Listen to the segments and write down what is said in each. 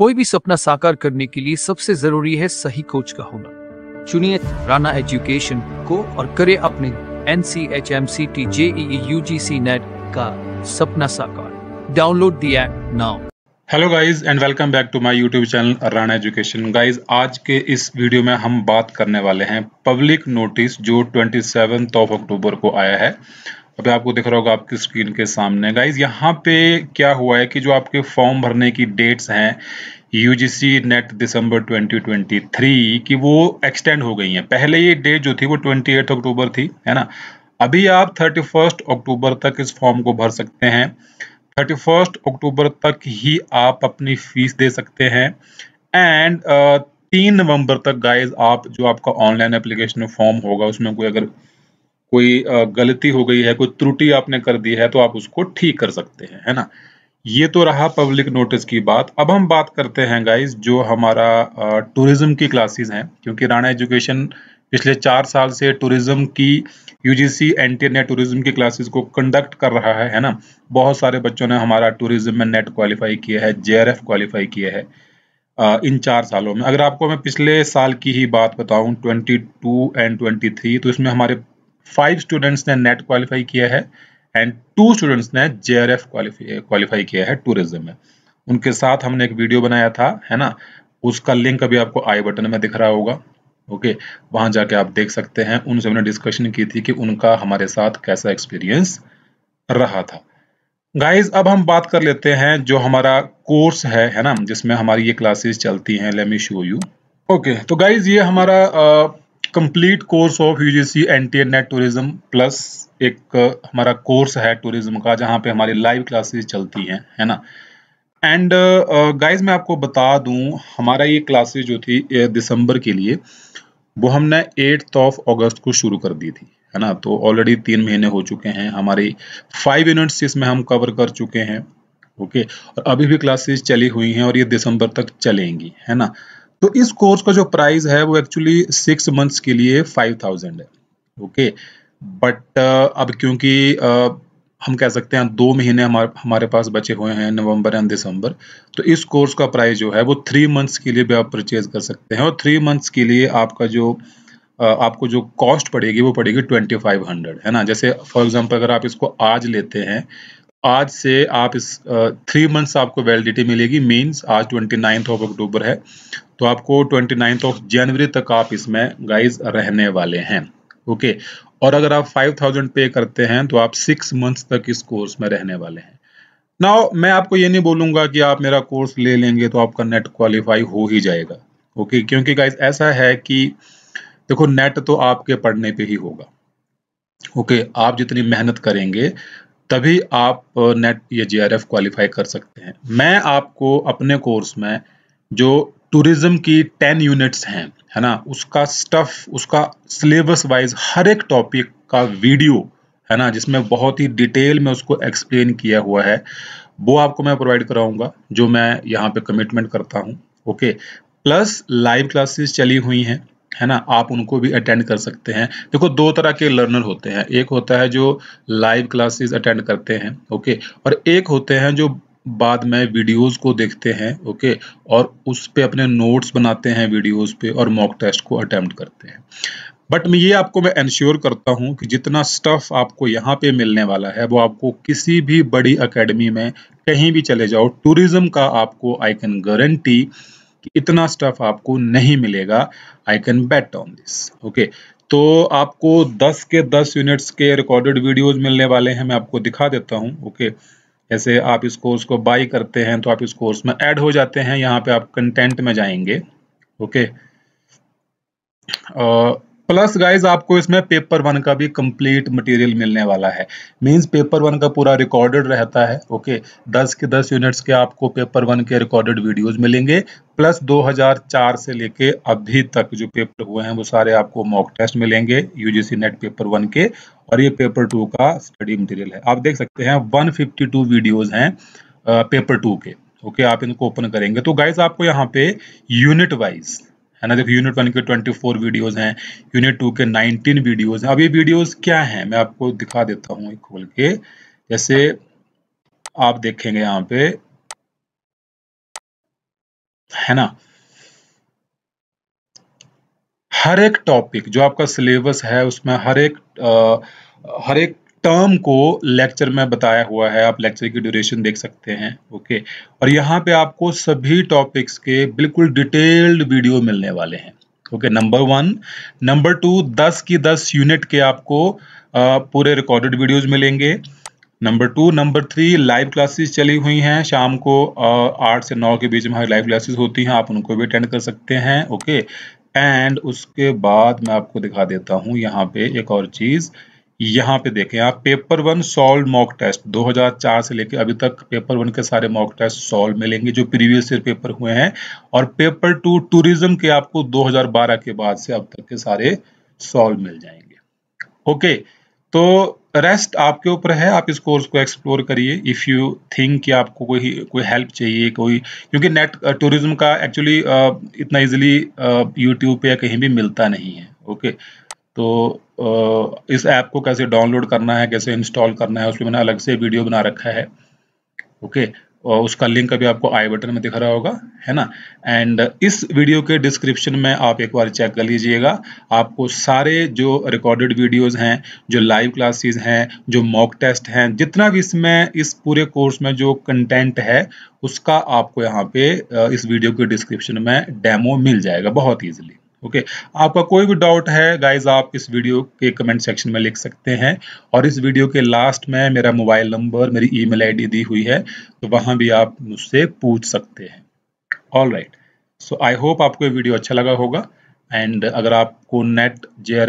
कोई भी सपना साकार करने के लिए सबसे जरूरी है सही कोच का होना चुनिए राणा एजुकेशन को और करे अपने N C H M C T J U G C NET का सपना साकार download the app now hello guys and welcome back to my YouTube channel Rana Education guys आज के इस वीडियो में हम बात करने वाले हैं पब्लिक नोटिस जो ट्वेंटी सेवन ऑफ अक्टूबर को आया है अभी आपको दिख रहा होगा आपकी स्क्रीन के सामने गाइज यहाँ पे क्या हुआ है कि जो आपके फॉर्म भरने की डेट्स हैं यूजीसी नेट दिसंबर 2023 की वो एक्सटेंड हो गई हैं पहले ये डेट जो थी वो 28 अक्टूबर थी है ना अभी आप 31 अक्टूबर तक इस फॉर्म को भर सकते हैं 31 अक्टूबर तक ही आप अपनी फीस दे सकते हैं एंड uh, तीन नवंबर तक गाइज आप जो आपका ऑनलाइन एप्लीकेशन फॉर्म होगा उसमें कोई अगर कोई गलती हो गई है कोई त्रुटि आपने कर दी है तो आप उसको ठीक कर सकते हैं है ना ये तो रहा पब्लिक नोटिस की बात अब हम बात करते हैं गाइज जो हमारा टूरिज्म की क्लासेस हैं क्योंकि राणा एजुकेशन पिछले चार साल से टूरिज्म की यूजीसी एनटी नेट टूरिज्म की क्लासेस को कंडक्ट कर रहा है है ना बहुत सारे बच्चों ने हमारा टूरिज्म में नेट क्वालिफाई किया है जे क्वालिफाई किया है इन चार सालों में अगर आपको मैं पिछले साल की ही बात बताऊं 22 एंड 23 तो इसमें हमारे फाइव स्टूडेंट्स ने नेट क्वालिफाई किया है एंड टू स्टूडेंट्स ने जे क्वालिफाई किया है टूरिज्म में उनके साथ हमने एक वीडियो बनाया था है ना उसका लिंक अभी आपको आई बटन में दिख रहा होगा ओके वहां जाके आप देख सकते हैं उनसे हमने डिस्कशन की थी कि उनका हमारे साथ कैसा एक्सपीरियंस रहा था गाइज अब हम बात कर लेते हैं जो हमारा कोर्स है है ना जिसमें हमारी ये क्लासेस चलती हैं लेमी शो यू ओके तो गाइज ये हमारा complete course of UGC NTA NET tourism plus एक uh, हमारा कोर्स है टूरिज्म का जहाँ पे हमारी लाइव क्लासेस चलती हैं है ना एंड गाइस uh, uh मैं आपको बता दूं हमारा ये क्लासेस जो थी दिसंबर के लिए वो हमने एट्थ ऑफ अगस्त को शुरू कर दी थी है ना तो ऑलरेडी तीन महीने हो चुके हैं हमारी फाइव यूनिट्स इसमें हम कवर कर चुके हैं ओके और अभी भी क्लासेस चली हुई हैं और ये दिसंबर तक चलेंगी है ना तो इस कोर्स का जो प्राइस है वो एक्चुअली सिक्स मंथ्स के लिए फाइव थाउजेंड है ओके बट uh, अब क्योंकि uh, हम कह सकते हैं दो महीने हमारे हमारे पास बचे हुए हैं नवंबर एंड दिसंबर तो इस कोर्स का प्राइस जो है वो थ्री मंथ्स के लिए भी आप परचेज कर सकते हैं और थ्री मंथ्स के लिए आपका जो uh, आपको जो कॉस्ट पड़ेगी वो पड़ेगी ट्वेंटी फाइव हंड्रेड है ना जैसे फॉर एग्जांपल अगर आप इसको आज लेते हैं आज से आप इस थ्री मंथ्स आपको वैलिडिटी मिलेगी मीन्स आज ट्वेंटी नाइन्थ ऑफ अक्टूबर है तो आपको ट्वेंटी नाइन्थ ऑफ जनवरी तक आप इसमें गाइज रहने वाले हैं ओके और अगर आप फाइव थाउजेंड पे करते हैं तो आप सिक्स मंथ्स तक इस कोर्स में रहने वाले हैं ना मैं आपको ये नहीं बोलूंगा कि आप मेरा कोर्स ले लेंगे तो आपका नेट क्वालिफाई हो ही जाएगा ओके क्योंकि गाइज ऐसा है कि देखो नेट तो आपके पढ़ने पे ही होगा ओके आप जितनी मेहनत करेंगे तभी आप नेट या जे क्वालिफाई कर सकते हैं मैं आपको अपने कोर्स में जो टूरिज्म की टेन यूनिट्स हैं है ना उसका स्टफ उसका सिलेबस वाइज हर एक टॉपिक का वीडियो है ना जिसमें बहुत ही डिटेल में उसको एक्सप्लेन किया हुआ है वो आपको मैं प्रोवाइड कराऊंगा जो मैं यहाँ पे कमिटमेंट करता हूँ ओके प्लस लाइव क्लासेस चली हुई हैं है ना आप उनको भी अटेंड कर सकते हैं देखो दो तरह के लर्नर होते हैं एक होता है जो लाइव क्लासेस अटेंड करते हैं ओके और एक होते हैं जो बाद में वीडियोस को देखते हैं ओके और उस पर अपने नोट्स बनाते हैं वीडियोस पे और मॉक टेस्ट को अटेम्प्ट करते हैं बट मैं ये आपको मैं इंश्योर करता हूँ कि जितना स्टफ आपको यहाँ पे मिलने वाला है वो आपको किसी भी बड़ी अकेडमी में कहीं भी चले जाओ टूरिज्म का आपको आई कैन गारंटी कि इतना स्टफ आपको नहीं मिलेगा I can bet on this okay तो आपको 10 के 10 यूनिट्स के रिकॉर्डेड वीडियोस मिलने वाले हैं मैं आपको दिखा देता हूँ ओके okay? जैसे आप इस कोर्स को बाई करते हैं तो आप इस कोर्स में ऐड हो जाते हैं यहाँ पे आप कंटेंट में जाएंगे ओके प्लस गाइज आपको इसमें पेपर वन का भी कंप्लीट मटेरियल मिलने वाला है मींस पेपर वन का पूरा रिकॉर्डेड रहता है ओके दस के दस यूनिट्स के आपको पेपर वन के रिकॉर्डेड वीडियोस मिलेंगे प्लस 2004 से लेके अभी तक जो पेपर हुए हैं वो सारे आपको मॉक टेस्ट मिलेंगे यूजीसी नेट पेपर वन के और ये पेपर टू का स्टडी मटेरियल है आप देख सकते हैं 152 वीडियोस हैं पेपर टू के ओके आप इनको ओपन करेंगे तो गाइज आपको यहाँ पे यूनिट वाइज है ना देखो यूनिट वन के 24 वीडियोस हैं यूनिट टू के 19 वीडियोस हैं अब ये वीडियोस क्या हैं मैं आपको दिखा देता हूँ खोल के जैसे आप देखेंगे यहाँ पे है ना हर एक टॉपिक जो आपका सिलेबस है उसमें हर एक आ, हर एक टर्म को लेक्चर में बताया हुआ है आप लेक्चर की ड्यूरेशन देख सकते हैं ओके और यहाँ पे आपको सभी टॉपिक्स के बिल्कुल डिटेल्ड वीडियो मिलने वाले हैं okay number one number two दस की दस यूनिट के आपको आ, पूरे रिकॉर्डेड वीडियोज मिलेंगे number two number three live classes चली हुई हैं शाम को आठ से नौ के बीच में हमारी लाइव क्लासेस होती हैं आप उनको भी अटेंड कर सकते हैं ओके एंड उसके बाद मैं आपको दिखा देता हूं यहाँ पे एक और चीज़ यहाँ पे देखें आप paper one solve mock test 2004 से लेकर अभी तक पेपर वन के सारे मॉक टेस्ट सॉल्व मिलेंगे जो प्रीवियस ईयर पेपर हुए हैं और पेपर टू टूरिज्म के आपको 2012 के बाद से अब तक के सारे सॉल्व मिल जाएंगे ओके तो रेस्ट आपके ऊपर है आप इस कोर्स को एक्सप्लोर करिए इफ़ यू थिंक कि आपको कोई कोई हेल्प चाहिए कोई क्योंकि नेट टूरिज्म का एक्चुअली इतना इजीली यूट्यूब पे या कहीं भी मिलता नहीं है ओके तो इस ऐप को कैसे डाउनलोड करना है कैसे इंस्टॉल करना है उसमें मैंने अलग से वीडियो बना रखा है ओके और उसका लिंक अभी आपको आई बटन में दिख रहा होगा है ना एंड इस वीडियो के डिस्क्रिप्शन में आप एक बार चेक कर लीजिएगा आपको सारे जो रिकॉर्डेड वीडियोस हैं जो लाइव क्लासेस हैं जो मॉक टेस्ट हैं जितना भी इसमें इस पूरे कोर्स में जो कंटेंट है उसका आपको यहाँ पे इस वीडियो के डिस्क्रिप्शन में डेमो मिल जाएगा बहुत ईजिली ओके okay. आपका कोई भी डाउट है गाइज आप इस वीडियो के कमेंट सेक्शन में लिख सकते हैं और इस वीडियो के लास्ट में मेरा मोबाइल नंबर मेरी ईमेल आईडी दी हुई है तो वहां भी आप मुझसे पूछ सकते हैं all right so I hope आपको ये वीडियो अच्छा लगा होगा एंड अगर आपको नेट जे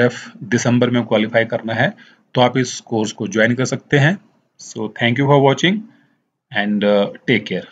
दिसंबर में क्वालिफाई करना है तो आप इस कोर्स को ज्वाइन कर सकते हैं so thank you for watching and take care